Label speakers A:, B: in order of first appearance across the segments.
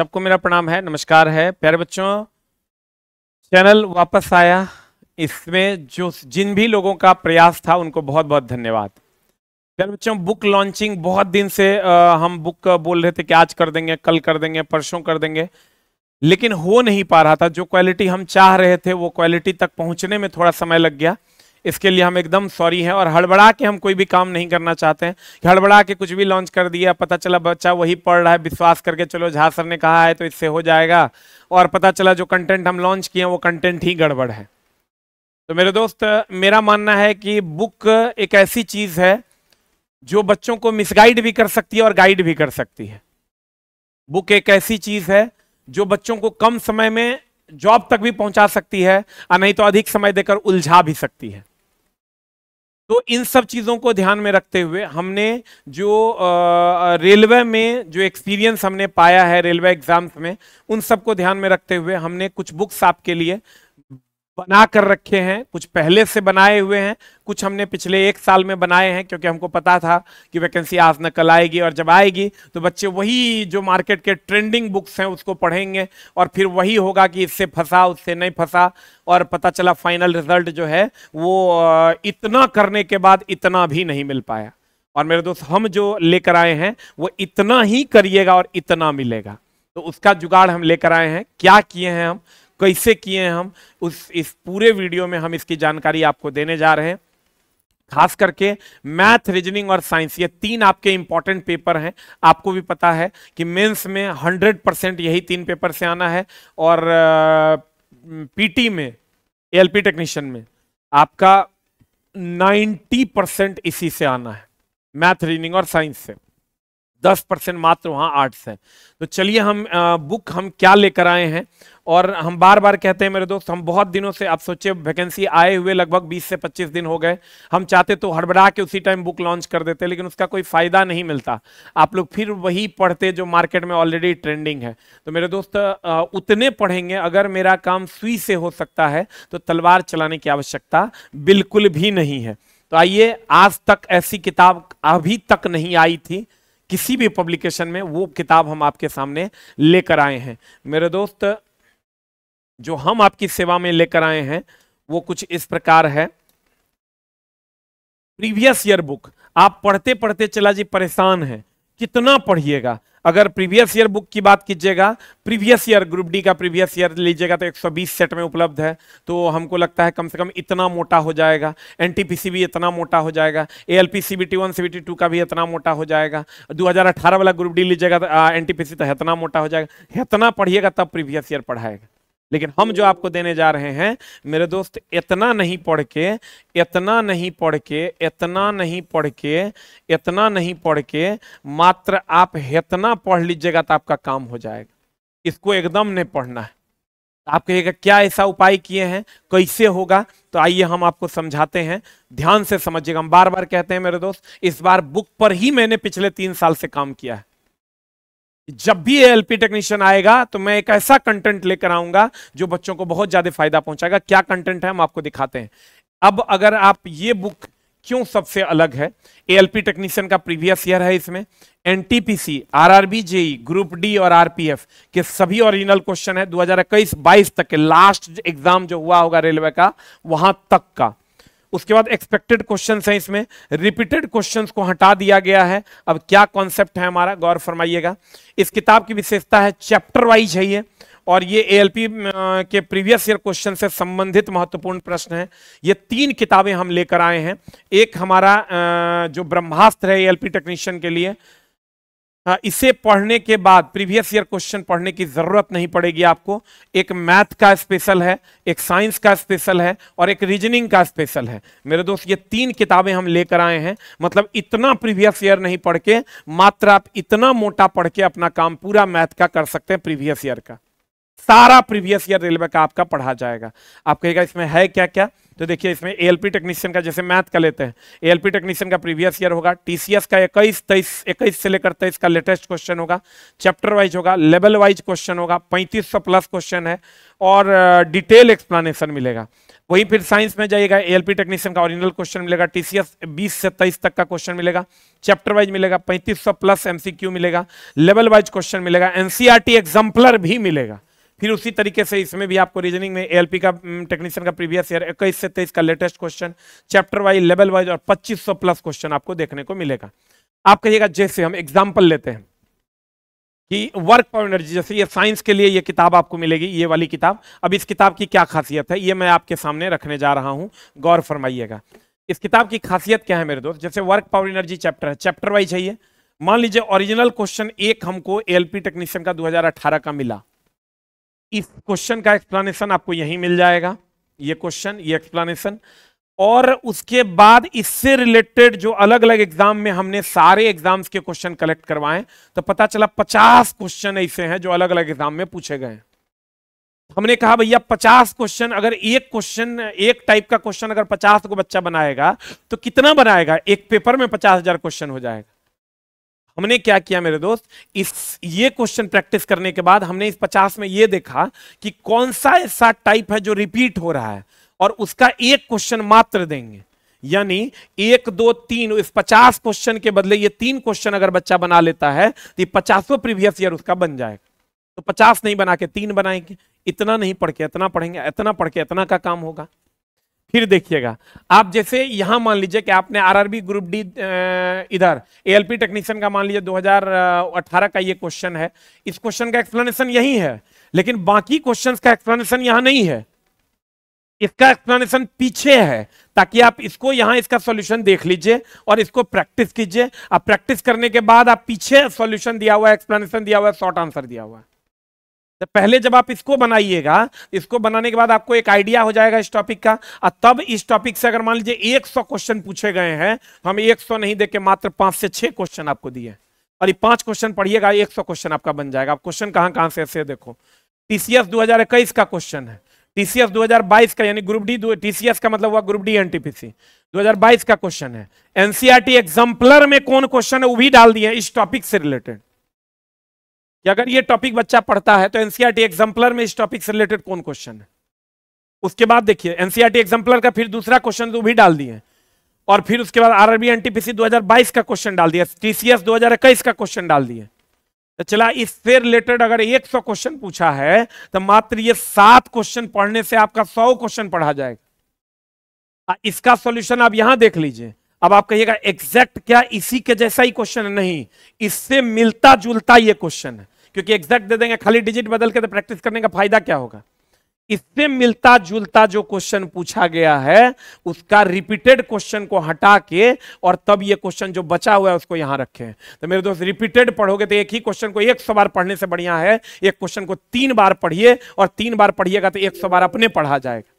A: सबको मेरा प्रणाम है नमस्कार है प्यारे बच्चों चैनल वापस आया इसमें जो जिन भी लोगों का प्रयास था उनको बहुत बहुत धन्यवाद प्यारे बच्चों बुक लॉन्चिंग बहुत दिन से आ, हम बुक बोल रहे थे कि आज कर देंगे कल कर देंगे परसों कर देंगे लेकिन हो नहीं पा रहा था जो क्वालिटी हम चाह रहे थे वो क्वालिटी तक पहुंचने में थोड़ा समय लग गया इसके लिए हम एकदम सॉरी हैं और हड़बड़ा के हम कोई भी काम नहीं करना चाहते हैं हड़बड़ा के कुछ भी लॉन्च कर दिया पता चला बच्चा वही पढ़ रहा है विश्वास करके चलो झा सर ने कहा है तो इससे हो जाएगा और पता चला जो कंटेंट हम लॉन्च किए हैं वो कंटेंट ही गड़बड़ है तो मेरे दोस्त मेरा मानना है कि बुक एक ऐसी चीज़ है जो बच्चों को मिसगाइड भी कर सकती है और गाइड भी कर सकती है बुक एक ऐसी चीज़ है जो बच्चों को कम समय में जॉब तक भी पहुंचा सकती है और नहीं तो अधिक समय देकर उलझा भी सकती है तो इन सब चीज़ों को ध्यान में रखते हुए हमने जो रेलवे में जो एक्सपीरियंस हमने पाया है रेलवे एग्जाम्स में उन सब को ध्यान में रखते हुए हमने कुछ बुक्स आपके लिए बना कर रखे हैं कुछ पहले से बनाए हुए हैं कुछ हमने पिछले एक साल में बनाए हैं क्योंकि हमको पता था कि वैकेंसी आज न कल आएगी और जब आएगी तो बच्चे वही जो मार्केट के ट्रेंडिंग बुक्स हैं उसको पढ़ेंगे और फिर वही होगा कि इससे फंसा उससे नहीं फंसा और पता चला फाइनल रिजल्ट जो है वो इतना करने के बाद इतना भी नहीं मिल पाया और मेरे दोस्त हम जो लेकर आए हैं वो इतना ही करिएगा और इतना मिलेगा तो उसका जुगाड़ हम लेकर आए हैं क्या किए हैं हम कैसे किए हैं हम उस इस पूरे वीडियो में हम इसकी जानकारी आपको देने जा रहे हैं खास करके मैथ रीजनिंग और साइंस ये तीन आपके इंपॉर्टेंट पेपर हैं आपको भी पता है कि मेंस में 100 परसेंट यही तीन पेपर से आना है और पीटी में एलपी टेक्नीशियन में आपका 90 परसेंट इसी से आना है मैथ रीजनिंग और साइंस से दस परसेंट मात्र वहां आर्ट्स है तो चलिए हम आ, बुक हम क्या लेकर आए हैं और हम बार बार कहते हैं मेरे दोस्त हम बहुत दिनों से आप सोचे वैकेंसी आए हुए लगभग 20 से 25 दिन हो गए हम चाहते तो हड़बड़ा के उसी टाइम बुक लॉन्च कर देते लेकिन उसका कोई फायदा नहीं मिलता आप लोग फिर वही पढ़ते जो मार्केट में ऑलरेडी ट्रेंडिंग है तो मेरे दोस्त उतने पढ़ेंगे अगर मेरा काम सुई से हो सकता है तो तलवार चलाने की आवश्यकता बिल्कुल भी नहीं है तो आइए आज तक ऐसी किताब अभी तक नहीं आई थी किसी भी पब्लिकेशन में वो किताब हम आपके सामने लेकर आए हैं मेरे दोस्त जो हम आपकी सेवा में लेकर आए हैं वो कुछ इस प्रकार है प्रीवियस ईयर बुक आप पढ़ते पढ़ते चला जी परेशान है कितना पढ़िएगा अगर प्रीवियस ईयर बुक की बात कीजिएगा प्रीवियस ईयर ग्रुप डी का प्रीवियस ईयर लीजिएगा तो 120 सेट में उपलब्ध है तो हमको लगता है कम से कम इतना मोटा हो जाएगा एन भी इतना मोटा हो जाएगा A L P C B T one C two का भी इतना मोटा हो जाएगा 2018 वाला ग्रुप डी लीजिएगा तो एन तो इतना मोटा हो जाएगा इतना पढ़िएगा तब प्रीवियस ईयर पढ़ाएगा लेकिन हम जो आपको देने जा रहे हैं मेरे दोस्त इतना नहीं पढ़ के इतना नहीं पढ़ के इतना नहीं पढ़ के इतना नहीं पढ़ के मात्र आप इतना पढ़ लीजिएगा तो आपका काम हो जाएगा इसको एकदम नहीं पढ़ना है आप कहिएगा क्या ऐसा उपाय किए हैं कैसे होगा तो आइए हम आपको समझाते हैं ध्यान से समझिएगा हम बार बार कहते हैं मेरे दोस्त इस बार बुक पर ही मैंने पिछले तीन साल से काम किया है जब भी एलपी टेक्नीशियन आएगा तो मैं एक ऐसा कंटेंट लेकर आऊंगा जो बच्चों को बहुत ज्यादा फायदा पहुंचाएगा क्या कंटेंट है हम आपको दिखाते हैं अब अगर आप ये बुक क्यों सबसे अलग है पी टेक्नीशियन का प्रीवियस ईयर है इसमें NTPC RRB JE group D और आरपीएफ के सभी ओरिजिनल क्वेश्चन है इक्कीस बाईस तक के लास्ट एग्जाम जो हुआ होगा रेलवे का वहां तक का उसके बाद एक्सपेक्टेड क्वेश्चन हैं इसमें रिपीटेड क्वेश्चंस को हटा दिया गया है अब क्या कॉन्सेप्ट है हमारा गौर फरमाइएगा इस किताब की विशेषता है चैप्टर वाइज है ये और ये एएलपी के प्रीवियस ईयर क्वेश्चन से संबंधित महत्वपूर्ण प्रश्न है ये तीन किताबें हम लेकर आए हैं एक हमारा जो ब्रह्मास्त्र है एएलपी टेक्नीशियन के लिए हाँ, इसे पढ़ने के बाद प्रीवियस ईयर क्वेश्चन पढ़ने की ज़रूरत नहीं पड़ेगी आपको एक मैथ का स्पेशल है एक साइंस का स्पेशल है और एक रीजनिंग का स्पेशल है मेरे दोस्त ये तीन किताबें हम लेकर आए हैं मतलब इतना प्रीवियस ईयर नहीं पढ़ के मात्र आप इतना मोटा पढ़ के अपना काम पूरा मैथ का कर सकते हैं प्रीवियस ईयर का सारा प्रीवियस ईयर रेलवे का आपका पढ़ा जाएगा आप कहेगा इसमें है क्या क्या तो देखिए इसमें एएलपी टेक्नीशियन का जैसे मैथ का लेते हैं एएलपी टेक्नीशियन का प्रीवियस ईयर होगा टीसीएस का इक्कीस तेईस इक्कीस से लेकर तेईस का लेटेस्ट क्वेश्चन होगा चैप्टर वाइज होगा लेवल वाइज क्वेश्चन होगा पैंतीस सौ प्लस क्वेश्चन है और डिटेल एक्सप्लेनेशन मिलेगा वहीं फिर साइंस में जाइएगा एएलपी टेक्नीशियन का ओरिजिनल क्वेश्चन मिलेगा टीसीएस 20 से 23 तक का क्वेश्चन मिलेगा चैप्टर वाइज मिलेगा 3500 प्लस एमसीक्यू मिलेगा लेवल वाइज क्वेश्चन मिलेगा एनसीईआरटी एग्जाम्पलर e भी मिलेगा फिर उसी तरीके से इसमें भी आपको रीजनिंग में एएलपी का टेक्नीशियन mm, का प्रीवियस ईयर इक्कीस से तेईस का latest question chapter wise level wise और पच्चीस प्लस क्वेश्चन आपको देखने को मिलेगा आप कहिएगा जैसे हम एग्जाम्पल लेते हैं कि वर्क फॉर एनर्जी जैसे ये साइंस के लिए ये किताब आपको मिलेगी ये वाली किताब अब इस किताब की क्या खासियत है ये मैं आपके सामने रखने जा रहा हूँ गौर फरमाइएगा इस किताब की खासियत क्या है मेरे दोस्त जैसे वर्क पावर एनर्जी चैप्टर है चैप्टर वाइज है ये मान लीजिए ओरिजिनल क्वेश्चन एक हमको एलपी टेक्नीशियन का 2018 का मिला इस क्वेश्चन का एक्सप्लेनेशन आपको यहीं मिल जाएगा ये क्वेश्चन ये एक्सप्लेनेशन और उसके बाद इससे रिलेटेड जो अलग अलग एग्जाम में हमने सारे एग्जाम्स के क्वेश्चन कलेक्ट करवाए तो पता चला पचास क्वेश्चन ऐसे हैं जो अलग अलग एग्जाम में पूछे गए हमने कहा भैया पचास क्वेश्चन अगर एक क्वेश्चन एक टाइप का क्वेश्चन अगर पचास को बच्चा बनाएगा तो कितना बनाएगा एक पेपर में पचास हजार क्वेश्चन हो जाएगा हमने क्या किया मेरे दोस्त इस ये क्वेश्चन प्रैक्टिस करने के बाद हमने इस पचास में ये देखा कि कौन सा ऐसा टाइप है जो रिपीट हो रहा है और उसका एक क्वेश्चन मात्र देंगे यानी एक दो तीन इस पचास क्वेश्चन के बदले ये तीन क्वेश्चन अगर बच्चा बना लेता है तो ये पचासों प्रीवियस ईयर उसका बन जाएगा तो पचास नहीं बना के तीन बनाएंगे इतना नहीं पढ़ के इतना पढ़ेंगे इतना पढ़ के इतना का काम होगा फिर देखिएगा आप जैसे यहां मान लीजिए कि आपने आरआरबी ग्रुप डी इधर एएलपी टेक्नीशियन का मान लीजिए 2018 का ये क्वेश्चन है इस क्वेश्चन का एक्सप्लेनेशन यही है लेकिन बाकी क्वेश्चंस का एक्सप्लेनेशन यहां नहीं है इसका एक्सप्लेनेशन पीछे है ताकि आप इसको यहां इसका सॉल्यूशन देख लीजिए और इसको प्रैक्टिस कीजिए आप प्रैक्टिस करने के बाद आप पीछे सॉल्यूशन दिया हुआ है एक्सप्लेनेशन दिया हुआ है शॉर्ट आंसर दिया हुआ है तो पहले जब आप इसको बनाइएगा इसको बनाने के बाद आपको एक आइडिया हो जाएगा इस टॉपिक का और तब इस टॉपिक से अगर मान लीजिए एक सौ क्वेश्चन पूछे गए हैं हम एक सौ नहीं देके मात्र पांच से छह क्वेश्चन आपको दिए और ये पांच क्वेश्चन पढ़िएगा एक सौ क्वेश्चन आपका बन जाएगा आप क्वेश्चन कहाँ कहाँ से ऐसे देखो टीसीएस इक्कीस का क्वेश्चन है टीसीएस बाईस का यानी ग्रुप डी टीसीएस का मतलब हुआ ग्रुप डी हजार बाईस का क्वेश्चन है एनसीआर एग्जाम्पलर e में कौन क्वेश्चन है वो भी डाल दिए इस टॉपिक से रिलेटेड कि अगर ये टॉपिक बच्चा पढ़ता है तो एनसीआरटी एग्जाम्पलर e में इस टॉपिक से रिलेटेड कौन क्वेश्चन है उसके बाद देखिए एनसीआरटी एग्जाम्पलर e का फिर दूसरा क्वेश्चन तो भी डाल दिए और फिर उसके बाद आरआरबी एनटीपीसी 2022 का क्वेश्चन डाल दिया टीसीएस 2021 का क्वेश्चन डाल दिए तो चला इससे रिलेटेड अगर 100 क्वेश्चन पूछा है तो मात्र ये सात क्वेश्चन पढ़ने से आपका सौ क्वेश्चन पढ़ा जाएगा इसका सॉल्यूशन आप यहां देख लीजिए अब आप कहिएगा एग्जैक्ट क्या इसी के जैसा ही क्वेश्चन नहीं इससे मिलता जुलता ये क्वेश्चन है क्योंकि एग्जैक्ट दे देंगे खाली डिजिट बदल के तो प्रैक्टिस करने का फायदा क्या होगा इससे मिलता जुलता जो क्वेश्चन पूछा गया है उसका रिपीटेड क्वेश्चन को हटा के और तब ये क्वेश्चन जो बचा हुआ है उसको यहां रखें तो मेरे दोस्त रिपीटेड पढ़ोगे तो एक ही क्वेश्चन को एक सौ बार पढ़ने से बढ़िया है एक क्वेश्चन को तीन बार पढ़िए और तीन बार पढ़िएगा तो एक सौ बार अपने पढ़ा जाएगा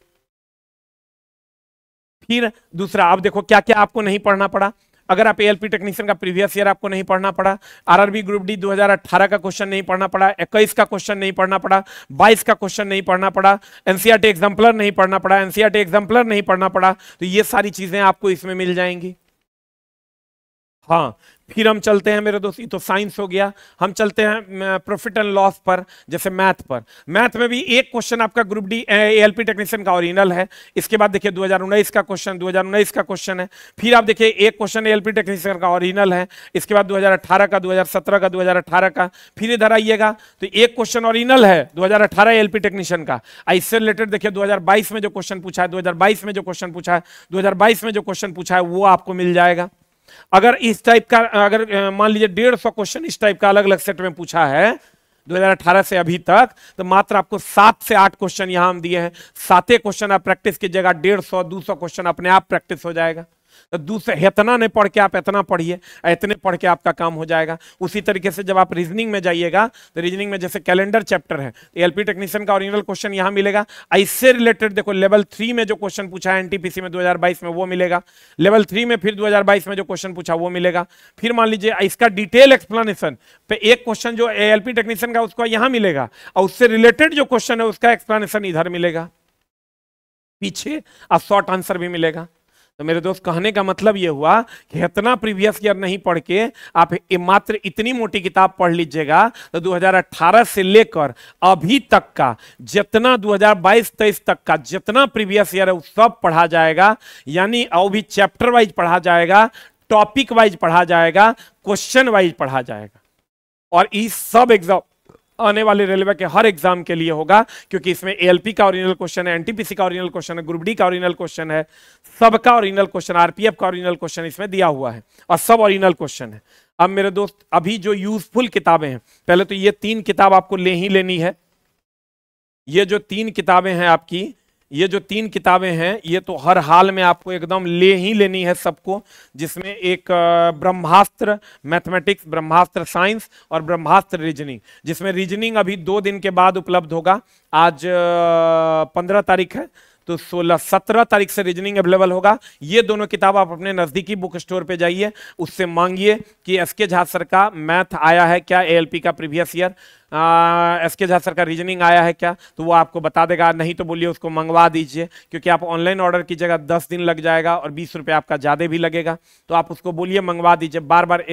A: फिर दूसरा आप देखो क्या क्या आपको नहीं पढ़ना पड़ा अगर आप एएलपी टेक्नीशियन का प्रीवियस ईयर आपको नहीं पढ़ना पड़ा आरआरबी ग्रुप डी 2018 का क्वेश्चन नहीं पढ़ना पड़ा इक्कीस का क्वेश्चन नहीं पढ़ना पड़ा बाईस का क्वेश्चन नहीं पढ़ना पड़ा एनसीआरटी एग्जाम्पलर e नहीं पढ़ना पड़ा एनसीआरटी एग्जाम्पलर e नहीं पढ़ना पड़ा तो ये सारी चीजें आपको इसमें मिल जाएंगी हाँ फिर हम चलते हैं मेरे दोस्त ये तो साइंस हो गया हम चलते हैं प्रॉफिट एंड लॉस पर जैसे मैथ पर मैथ में भी एक क्वेश्चन आपका group D L P technician का ओरिजिनल है इसके बाद देखिए 2019 का क्वेश्चन 2019 का क्वेश्चन है फिर आप देखिए एक question A L P technician का ओरिजिनल है इसके बाद 2018 का 2017 का 2018 का फिर इधर आइएगा तो एक क्वेश्चन ओरिजिनल है 2018 पी टेक्नीशियन का इससे रिलेटेड देखिए 2022 में जो क्वेश्चन पूछा है 2022 में जो क्वेश्चन पूछा है 2022 में जो क्वेश्चन पूछा है वो आपको मिल जाएगा अगर इस टाइप का अगर मान लीजिए डेढ़ सौ क्वेश्चन इस टाइप का अलग अलग सेट में पूछा है 2018 से अभी तक तो मात्र आपको सात से आठ क्वेश्चन यहां हम दिए हैं सातें क्वेश्चन आप प्रैक्टिस की जगह डेढ़ सौ दो सौ क्वेश्चन अपने आप प्रैक्टिस हो जाएगा तो दूसरे इतना नहीं पढ़ के आप इतना पढ़िए इतने पढ़ के आपका काम हो जाएगा उसी तरीके से जब आप रीजनिंग में जाइएगा तो रीजनिंग में जैसे कैलेंडर चैप्टर है तो एल टेक्नीशियन का ओरिजिनल क्वेश्चन यहाँ मिलेगा इससे रिलेटेड देखो लेवल थ्री में जो क्वेश्चन पूछा है एनटीपीसी में 2022 में वो मिलेगा लेवल थ्री में फिर 2022 में जो क्वेश्चन पूछा वो मिलेगा फिर मान लीजिए इसका डिटेल एक्सप्लेनेशन पे एक क्वेश्चन जो एल टेक्नीशियन का उसको यहाँ मिलेगा और उससे रिलेटेड जो क्वेश्चन है उसका एक्सप्लेनेशन इधर मिलेगा पीछे और शॉर्ट आंसर भी मिलेगा तो मेरे दोस्त कहने का मतलब ये हुआ कि इतना प्रीवियस ईयर नहीं पढ़ के आप मात्र इतनी मोटी किताब पढ़ लीजिएगा तो 2018 से लेकर अभी तक का जितना 2022-23 तक का जितना प्रीवियस ईयर है वो सब पढ़ा जाएगा यानी और भी चैप्टर वाइज पढ़ा जाएगा टॉपिक वाइज पढ़ा जाएगा क्वेश्चन वाइज पढ़ा जाएगा और इस सब एग्जाम आने वाले रेलवे के हर एग्जाम के लिए होगा क्योंकि इसमें एएलपी का ओरिजिनल क्वेश्चन है एनटीपीसी का ओरिजिनल क्वेश्चन है ग्रुप डी का ओरिजिनल क्वेश्चन है सबका ओरिजिनल क्वेश्चन आरपीएफ का ओरिजिनल क्वेश्चन इसमें दिया हुआ है और सब ओरिजिनल क्वेश्चन है अब मेरे दोस्त अभी जो यूजफुल किताबें हैं पहले तो ये तीन किताब आपको ले ही लेनी है ये जो तीन किताबें हैं आपकी ये जो तीन किताबें हैं ये तो हर हाल में आपको एकदम ले ही लेनी है सबको जिसमें एक ब्रह्मास्त्र मैथमेटिक्स ब्रह्मास्त्र साइंस और ब्रह्मास्त्र रीजनिंग जिसमें रीजनिंग अभी दो दिन के बाद उपलब्ध होगा आज पंद्रह तारीख है तो 16 17 तारीख से रीजनिंग अवेलेबल होगा ये दोनों किताब आप अपने नज़दीकी बुक स्टोर पे जाइए उससे मांगिए कि एस के झा सर का मैथ आया है क्या एएलपी का previous year S K Jha sir का रीजनिंग आया है क्या तो वो आपको बता देगा नहीं तो बोलिए उसको मंगवा दीजिए क्योंकि आप ऑनलाइन ऑर्डर की जगह दस दिन लग जाएगा और बीस रुपये आपका ज़्यादा भी लगेगा तो आप उसको बोलिए मंगवा दीजिए बार बार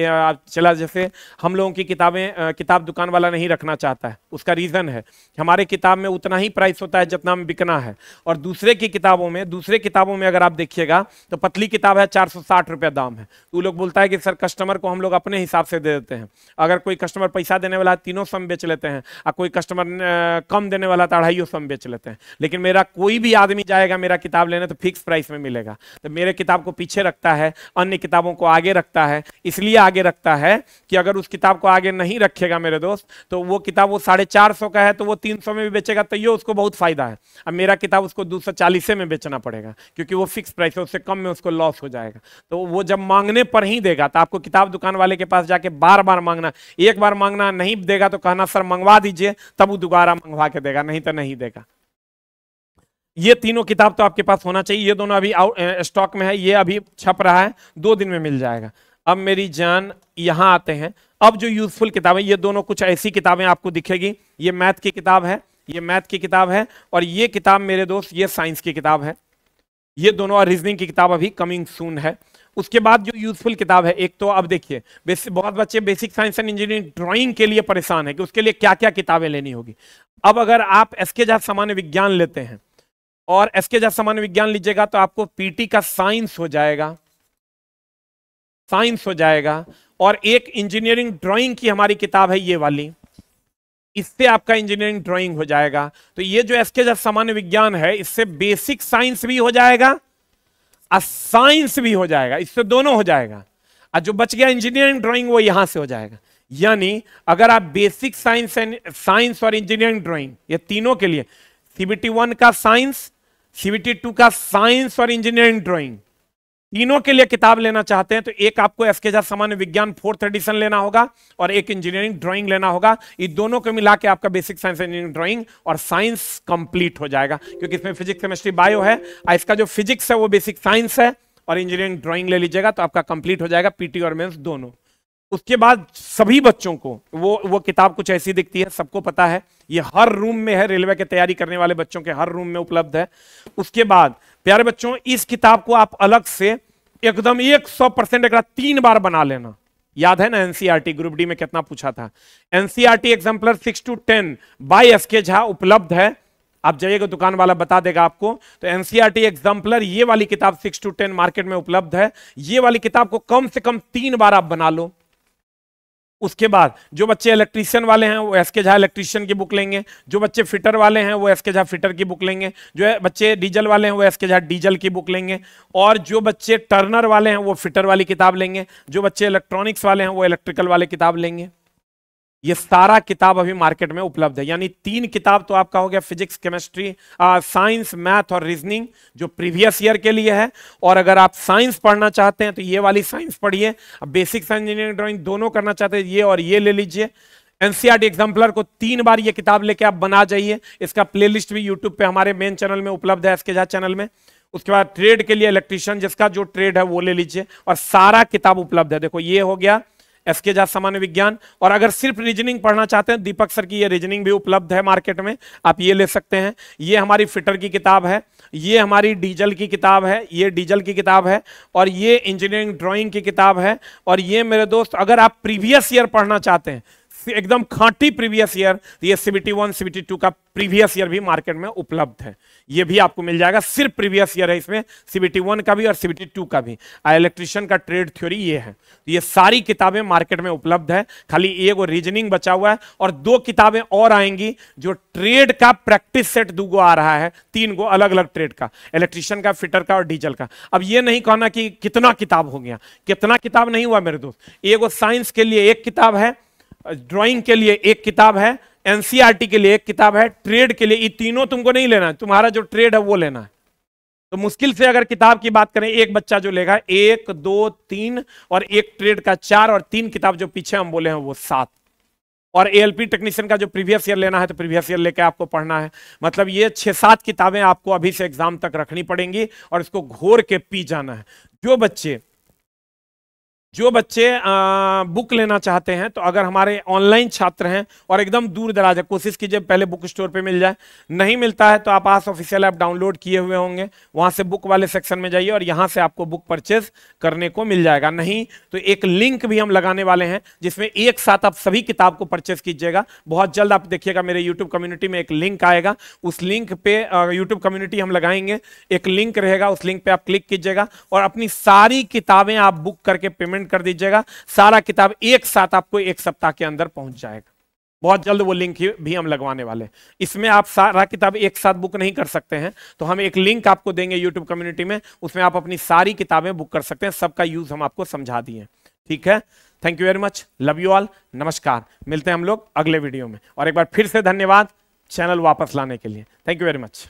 A: चला जैसे हम लोगों की किताबें किताब दुकान वाला नहीं रखना चाहता है उसका रीज़न है हमारे किताब में उतना ही प्राइस होता है जितना हम बिकना है और दूसरे की किताबों में दूसरे किताबों में अगर आप देखिएगा तो पतली किताब है चार सौ दाम है वो लोग बोलता है कि सर कस्टमर को हम लोग अपने हिसाब से दे देते हैं अगर कोई कस्टमर पैसा देने वाला है तीनों सम बेच लेते हैं और कोई कस्टमर कम देने वाला था तो अढ़ाई सौ में बेच लेते हैं लेकिन मेरा कोई भी आदमी जाएगा मेरा किताब लेने तो फिक्स प्राइस में मिलेगा तो मेरे किताब को पीछे रखता है अन्य किताबों को आगे रखता है इसलिए आगे रखता है कि अगर उस किताब को आगे नहीं रखेगा मेरे दोस्त तो वो किताब वो साढ़े चार सौ का है तो वो तीन सौ में भी बेचेगा तो ये उसको बहुत फायदा है अब मेरा किताब उसको दो सौ चालीस में बेचना पड़ेगा क्योंकि वो फिक्स प्राइस है उससे कम में उसको लॉस हो जाएगा तो वो जब मांगने पर ही देगा तो आपको किताब दुकान वाले के पास जाके बार बार मांगना एक बार मांगना नहीं देगा तो कहना सर मंगवा दीजिए तब वो दोबारा मंगवा के देगा नहीं तो नहीं देगा ये तीनों किताब तो आपके पास होना चाहिए ये दोनों अभी स्टॉक में है ये अभी छप रहा है दो दिन में मिल जाएगा अब मेरी जान यहां आते हैं अब जो यूजफुल किताबें ये दोनों कुछ ऐसी किताबें आपको दिखेगी ये मैथ की किताब है ये मैथ की किताब है और ये किताब मेरे दोस्त ये साइंस की किताब है ये दोनों और रीजनिंग की किताब अभी कमिंग सून है उसके बाद जो यूजफुल किताब है एक तो अब देखिए बेसिक बहुत बच्चे basic science and engineering drawing के लिए परेशान है कि उसके लिए क्या क्या किताबें लेनी होगी अब अगर आप एसके के सामान्य विज्ञान लेते हैं और एसके के सामान्य विज्ञान लीजिएगा तो आपको पीटी का साइंस हो जाएगा साइंस हो जाएगा और एक इंजीनियरिंग ड्राइंग की हमारी किताब है ये वाली इससे आपका इंजीनियरिंग ड्राइंग हो जाएगा तो ये जो एसके के सामान्य विज्ञान है इससे बेसिक साइंस भी हो जाएगा साइंस भी हो जाएगा इससे दोनों हो जाएगा और जो बच गया इंजीनियरिंग ड्राइंग वो यहां से हो जाएगा यानी अगर आप बेसिक साइंस साइंस और इंजीनियरिंग ड्राइंग ये तीनों के लिए सीबीटी वन का साइंस सीबीटी टू का साइंस और इंजीनियरिंग ड्राइंग तीनों के लिए किताब लेना चाहते हैं तो एक आपको एस के झा सामान्य विज्ञान फोर्थ एडिशन लेना होगा और एक इंजीनियरिंग ड्राइंग लेना होगा ये दोनों को मिला के आपका बेसिक साइंस इंजीनियरिंग ड्राइंग और साइंस कंप्लीट हो जाएगा क्योंकि इसमें फिजिक्स केमिस्ट्री बायो है इसका जो फिजिक्स है वो बेसिक साइंस है और इंजीनियरिंग ड्राइंग ले लीजिएगा तो आपका कंप्लीट हो जाएगा पीटी और मेन्स दोनों उसके बाद सभी बच्चों को वो वो किताब कुछ ऐसी दिखती है सबको पता है ये हर रूम में है रेलवे की तैयारी करने वाले बच्चों के हर रूम में उपलब्ध है उसके बाद प्यारे बच्चों इस किताब को आप अलग से एकदम एक सौ परसेंट एक तीन बार बना लेना याद है ना एनसीईआरटी e ग्रुप डी में कितना पूछा था NCERT exemplar six to ten by S K Jha उपलब्ध है आप जाइएगा दुकान वाला बता देगा आपको तो एनसीआरटी एग्जाम्पलर e ये वाली किताब सिक्स टू टेन मार्केट में उपलब्ध है ये वाली किताब को कम से कम तीन बार आप बना लो उसके बाद जो बच्चे इलेक्ट्रीशियन वाले हैं वो एस के झा इलेक्ट्रीशियन की बुक लेंगे जो बच्चे फिटर वाले हैं वो एस के झा फिटर की बुक लेंगे जो बच्चे डीजल वाले हैं वो एस के झा डीजल की बुक लेंगे और जो बच्चे टर्नर वाले हैं वो फिटर वाली किताब लेंगे जो बच्चे इलेक्ट्रॉनिक्स वाले हैं वो इलेक्ट्रिकल वाले किताब लेंगे ये सारा किताब अभी मार्केट में उपलब्ध है यानी तीन किताब तो आपका हो गया फिजिक्स केमिस्ट्री साइंस मैथ और रीजनिंग जो प्रीवियस ईयर के लिए है और अगर आप साइंस पढ़ना चाहते हैं तो ये वाली साइंस पढ़िए साइंस इंजीनियरिंग ड्राइंग दोनों करना चाहते हैं ये और ये ले लीजिए एनसीआरटी एग्जाम्पलर को तीन बार ये किताब लेके आप बना जाइए इसका प्ले भी यूट्यूब पे हमारे मेन चैनल में उपलब्ध है एसके झा चैनल में उसके बाद ट्रेड के लिए इलेक्ट्रिशियन जिसका जो ट्रेड है वो ले लीजिए और सारा किताब उपलब्ध है देखो ये हो गया एस के झा सामान्य विज्ञान और अगर सिर्फ रीजनिंग पढ़ना चाहते हैं दीपक सर की ये रीजनिंग भी उपलब्ध है मार्केट में आप ये ले सकते हैं ये हमारी फिटर की किताब है ये हमारी डीजल की किताब है ये डीजल की किताब है और ये इंजीनियरिंग ड्राइंग की किताब है और ये मेरे दोस्त अगर आप प्रीवियस ईयर पढ़ना चाहते हैं एकदम खांटी प्रीवियस ईयर तो ये सीबीटी वन सीबीटी टू का प्रीवियस ईयर भी मार्केट में उपलब्ध है ये भी आपको मिल जाएगा सिर्फ प्रीवियस ईयर है इसमें सीबीटी वन का भी और सीबीटी टू का भी इलेक्ट्रिशियन का ट्रेड थ्योरी ये है तो ये सारी किताबें मार्केट में उपलब्ध है खाली ये वो रीजनिंग बचा हुआ है और दो किताबें और आएंगी जो ट्रेड का प्रैक्टिस सेट दो गो आ रहा है तीन गो अलग अलग ट्रेड का इलेक्ट्रिशियन का फिटर का और डीजल का अब ये नहीं कहना कि कितना किताब हो गया कितना किताब नहीं हुआ मेरे दोस्त ये वो साइंस के लिए एक किताब है ड्राइंग के लिए एक किताब है एनसीआरटी e के लिए एक किताब है ट्रेड के लिए ये तीनों तुमको नहीं लेना है तुम्हारा जो ट्रेड है वो लेना है तो मुश्किल से अगर किताब की बात करें एक बच्चा जो लेगा एक दो तीन और एक ट्रेड का चार और तीन किताब जो पीछे हम बोले हैं वो सात और एएलपी टेक्नीशियन का जो प्रीवियस ईयर लेना है तो प्रीवियस ईयर लेके आपको पढ़ना है मतलब ये छह सात किताबें आपको अभी से एग्जाम तक रखनी पड़ेंगी और इसको घोर के पी जाना है जो बच्चे जो बच्चे आ, बुक लेना चाहते हैं तो अगर हमारे ऑनलाइन छात्र हैं और एकदम दूर दराज है कोशिश कीजिए पहले बुक स्टोर पे मिल जाए नहीं मिलता है तो आप आस ऑफिशियल ऐप डाउनलोड किए हुए होंगे वहां से बुक वाले सेक्शन में जाइए और यहाँ से आपको बुक परचेज करने को मिल जाएगा नहीं तो एक लिंक भी हम लगाने वाले हैं जिसमें एक साथ आप सभी किताब को परचेज कीजिएगा बहुत जल्द आप देखिएगा मेरे यूट्यूब कम्युनिटी में एक लिंक आएगा उस लिंक पे यूट्यूब कम्युनिटी हम लगाएंगे एक लिंक रहेगा उस लिंक पर आप क्लिक कीजिएगा और अपनी सारी किताबें आप बुक करके पेमेंट सेंड कर दीजिएगा सारा किताब एक साथ आपको एक सप्ताह के अंदर पहुंच जाएगा बहुत जल्द वो लिंक भी हम लगवाने वाले हैं इसमें आप सारा किताब एक साथ बुक नहीं कर सकते हैं तो हम एक लिंक आपको देंगे यूट्यूब कम्युनिटी में उसमें आप अपनी सारी किताबें बुक कर सकते हैं सबका यूज हम आपको समझा दिए ठीक है thank you very much love you all नमस्कार मिलते हैं हम लोग अगले वीडियो में और एक बार फिर से धन्यवाद चैनल वापस लाने के लिए थैंक यू वेरी मच